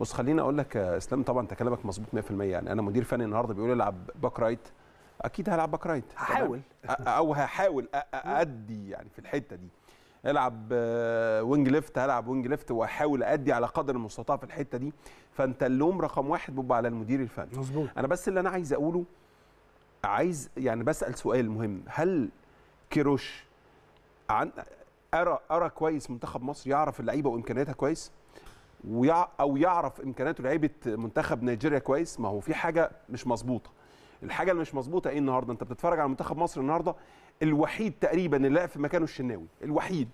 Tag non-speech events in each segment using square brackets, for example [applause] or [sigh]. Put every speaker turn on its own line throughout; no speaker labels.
بص خليني اقول لك يا اسلام طبعا انت كلامك مظبوط 100% يعني انا مدير فني النهارده بيقول العب باك رايت اكيد هلعب باك رايت هحاول او هحاول ادي يعني في الحته دي العب وينج آه، ليفت هلعب وينج ليفت واحاول ادي على قدر المستطاع في الحته دي فانت اللوم رقم واحد بيبقى على المدير الفني مظبوط انا بس اللي انا عايز اقوله عايز يعني بسال سؤال مهم هل كيروش عن ارى ارى كويس منتخب مصر يعرف اللعيبه وامكانياتها كويس ويع... او يعرف امكانياته لعيبه منتخب نيجيريا كويس ما هو في حاجه مش مظبوطه الحاجه اللي مش مظبوطه ايه النهارده انت بتتفرج على منتخب مصر النهارده الوحيد تقريبا اللي لعب في مكانه الشناوي الوحيد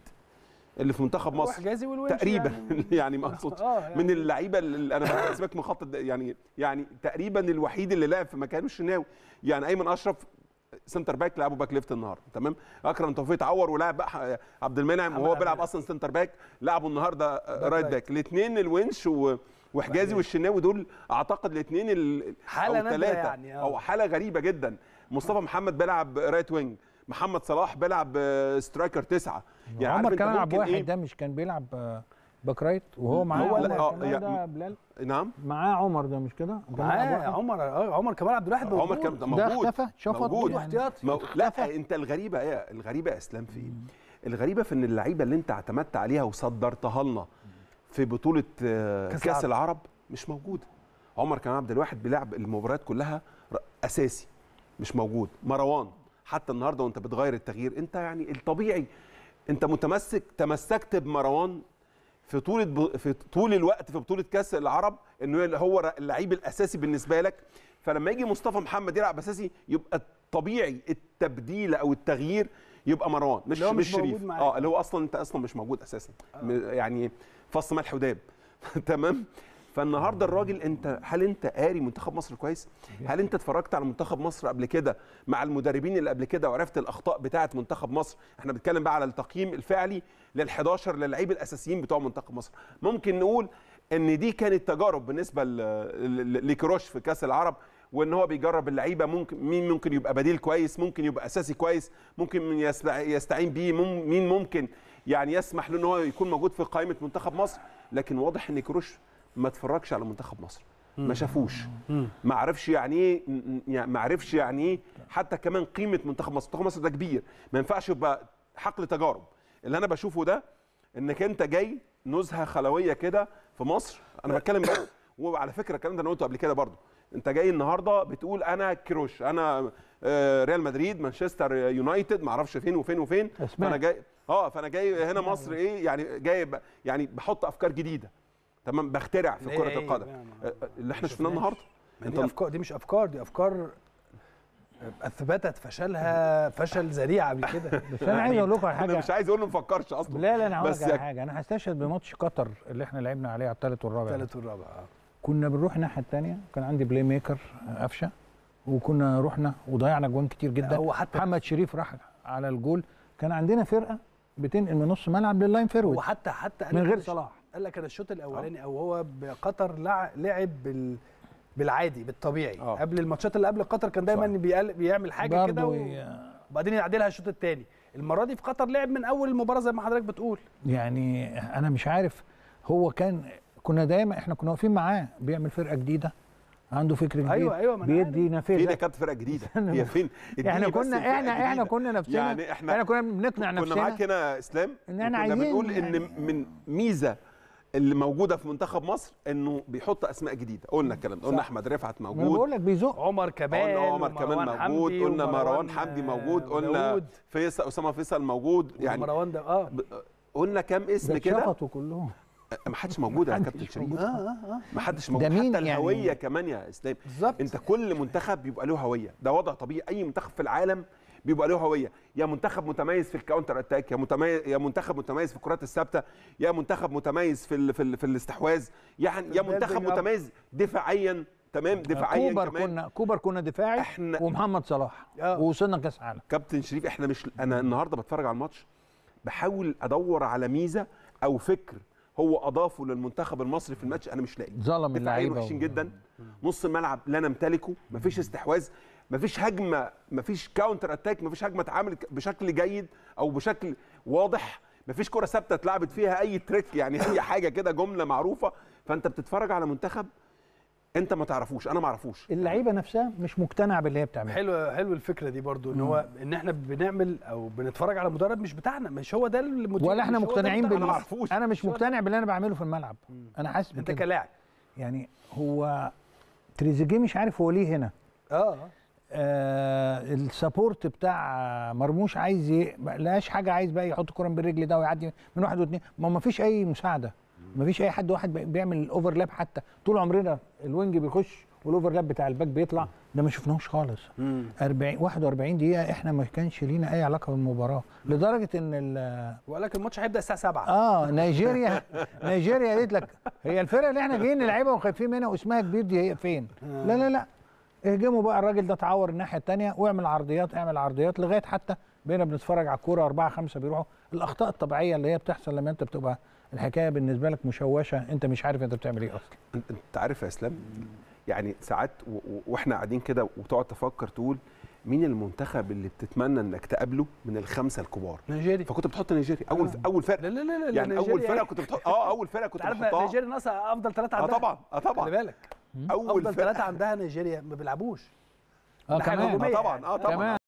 اللي في منتخب مصر تقريبا يعني, [laughs] يعني ما اقصدش آه يعني من اللعيبه اللي انا بحسبك مخطط يعني يعني تقريبا الوحيد اللي لعب في مكانه الشناوي يعني ايمن اشرف سنتر باك لعبوا باك ليفت النهارده تمام اكرم توفيق اتعور ولعب بقى عبد المنعم وهو بيلعب اصلا سنتر باك لعبوا النهارده رايت باك آه، الاثنين الونش و... وحجازي والشناوي دول اعتقد الاثنين ال... حاله او ثلاثه يعني آه. او حاله غريبه جدا مصطفى محمد بيلعب رايت وينج محمد صلاح بيلعب سترايكر آه، تسعه
يعني عمر كان بيلعب واحد إيه؟ ده مش كان بيلعب باك رايت وهو معاه هو لا آه، عمر يعني ده بلال نعم معاه عمر ده مش كده معاه عمر آه، عمر كمال عبد الواحد آه، عمر كمال ده موجود ده اختفى شفط موجود يعني احتياطي مو...
لا انت الغريبه ايه الغريبه يا اسلام في ايه الغريبه في ان اللعيبه اللي انت اعتمدت عليها وصدرتها لنا في بطوله كاس, كاس العرب مش موجوده عمر كمال عبد الواحد بيلعب المباريات كلها اساسي مش موجود مروان حتى النهارده وانت بتغير التغيير انت يعني الطبيعي انت متمسك تمسكت بمروان في طول في طول الوقت في بطوله كاس العرب انه هو اللعيب الاساسي بالنسبه لك فلما يجي مصطفى محمد يلعب اساسي يبقى الطبيعي التبديل او التغيير يبقى مروان مش مش شريف اه اللي هو اصلا انت اصلا مش موجود اساسا آه. يعني فص ملح وداب [laughs] تمام فالنهارده الراجل انت هل انت قاري منتخب مصر كويس؟ هل انت اتفرجت على منتخب مصر قبل كده مع المدربين اللي قبل كده وعرفت الاخطاء بتاعه منتخب مصر؟ احنا بنتكلم بقى على التقييم الفعلي لل11 للعيب الاساسيين بتوع منتخب مصر، ممكن نقول ان دي كانت تجارب بالنسبه لكروش في كاس العرب وان هو بيجرب اللعيبه ممكن مين ممكن يبقى بديل كويس ممكن يبقى اساسي كويس ممكن يستعين بيه مين ممكن يعني يسمح له ان هو يكون موجود في قائمه منتخب مصر لكن واضح ان كروش ما اتفرجش على منتخب مصر ما شافوش ما عرفش يعني ايه يعني ما عرفش يعني ايه حتى كمان قيمه منتخب مصر منتخب مصر ده كبير ما ينفعش يبقى حقل تجارب اللي انا بشوفه ده انك انت جاي نزهه خلويه كده في مصر انا بتكلم وعلى فكره الكلام ده انا قلته قبل كده برضه انت جاي النهارده بتقول انا كروش انا آه، ريال مدريد مانشستر يونايتد ما اعرفش فين وفين وفين فانا جاي اه فانا جاي هنا مصر ايه يعني جاي يعني بحط افكار جديده تمام بخترع
في كره القدم أه، أه، اللي احنا شفناه النهارده يعني انت دي افكار دي مش افكار دي افكار اثبتت فشلها [laughs] فشل ذريع قبل كده بس [laughs] انا عايز اقول لكم على حاجه انا مش
عايز اقول ما فكرش اصلا لا لا انا هقول على حاجه
انا هستشهد بماتش قطر اللي احنا لعبنا عليه على الثالث والرابع الثالث والرابع آه. كنا بنروح الناحيه الثانيه كان عندي بلاي ميكر قفشه وكنا رحنا وضيعنا جوان كتير جدا هو حتى محمد شريف راح على الجول كان عندنا فرقه بتنقل من نص ملعب لللاين فيرود وحتى حتى من غير صلاح قال لك انا الشوط الاولاني آه. او هو بقطر لعب بال بالعادي بالطبيعي أوه. قبل الماتشات اللي قبل قطر كان دايما بيقل... بيعمل حاجه كده وبعدين يعدلها الشوط الثاني المره دي في قطر لعب من اول المباراه زي ما حضرتك بتقول يعني انا مش عارف هو كان كنا دايما احنا كنا واقفين معاه بيعمل فرقه جديده عنده فكر جديد ايوه ايوه بيدي نافذه فين كانت فرقه جديده [laughs] هي فين احنا كنا احنا احنا كنا نفسنا يعني احنا, احنا كنا بنقنع نفسنا كنا معاك
هنا اسلام ان احنا عايزين بنقول يعني ان من ميزه اللي موجوده في منتخب مصر انه بيحط اسماء جديده قلنا الكلام ده قلنا احمد رفعت موجود بقول
لك بيزق عمر كمال قلنا عمر كمال موجود قلنا مروان حمدي موجود
قلنا فيصل اسامه فيصل موجود يعني مروان ده اه قلنا كام اسم كده شفطوا كلهم ما حدش موجود يا [laughs] كابتن شريف آه،,
اه اه ما
حدش موجود حتى يعني الهويه كمان يا اسلام بالظبط انت كل منتخب بيبقى له هويه ده وضع طبيعي اي منتخب في العالم بيبقى له هويه يا منتخب متميز في الكاونتر اتاك يا متميز يا منتخب متميز في الكرات الثابته يا منتخب متميز في ال... في, ال... في الاستحواذ يعني يا منتخب متميز دفاعيا تمام آه، دفاعيا كوبر كمان.
كنا كوبر كنا دفاعي احنا
ومحمد صلاح آه. ووصلنا كاس عالم كابتن شريف احنا مش انا النهارده بتفرج على الماتش بحاول ادور على ميزه او فكر هو اضافه للمنتخب المصري في الماتش انا مش لاقي ظلم اللعيبه وحشين جدا نص الملعب لا نمتلكه مفيش استحواذ مفيش هجمه مفيش كاونتر اتاك مفيش هجمه اتعملت بشكل جيد او بشكل واضح مفيش كره ثابته اتلعبت فيها اي تريك يعني اي [laughs] حاجه كده جمله معروفه فانت بتتفرج على منتخب انت ما تعرفوش انا ما اعرفوش
اللعيبه نفسها مش مقتنعه باللي هي بتعمله حلو حلو الفكره دي برضو ان هو ان احنا بنعمل او بنتفرج على مدرب مش بتاعنا مش هو ده المدير ولا احنا مقتنعين باللي انا, أنا مش مقتنع باللي انا بعمله في الملعب مم. انا حاسس انت كلاعب يعني هو تريزيجيه مش عارف هو ليه هنا اه, آه. آه السبورت بتاع مرموش عايز ما لقاش حاجه عايز بقى يحط كره بالرجل ده ويعدي من واحد واثنين ما ما فيش اي مساعده ما فيش اي حد واحد بيعمل الاوفرلاب حتى طول عمرنا الوينج بيخش والاوفرلاب بتاع الباك بيطلع ده ما شفناهوش خالص 40 41 دقيقه احنا ما كانش لينا اي علاقه بالمباراه لدرجه ان ولكن الماتش هيبدا الساعه 7 اه نيجيريا نيجيريا قالت لك هي الفرقه اللي احنا جايين نلعبها وخايفين منها واسمها كبير دي هي فين آه. لا لا لا اهجموا بقى الراجل ده اتعور الناحيه الثانيه واعمل عرضيات اعمل عرضيات لغايه حتى بقينا بنتفرج على الكوره أربعة خمسة بيروحوا الأخطاء الطبيعية اللي هي بتحصل لما أنت بتبقى الحكاية بالنسبة لك مشوشة أنت مش عارف أنت بتعمل إيه أصلا
أنت عارف يا إسلام يعني ساعات وإحنا قاعدين كده وتقعد تفكر تقول مين المنتخب اللي بتتمنى انك تقابله من الخمسه الكبار نيجيريا فكنت بتحط نيجيريا اول آه. اول فرقه لا لا لا, لا يعني اول يعني. فرقه كنت بتحط اه اول فرقه كنت بتحطها نيجيريا
ناقصه افضل ثلاثه آه، عندها اه طبعا اه طبعا خلي بالك اول ثلاثه عندها نيجيريا ما بيلعبوش اه كمان آه، طبعا اه طبعا كمان.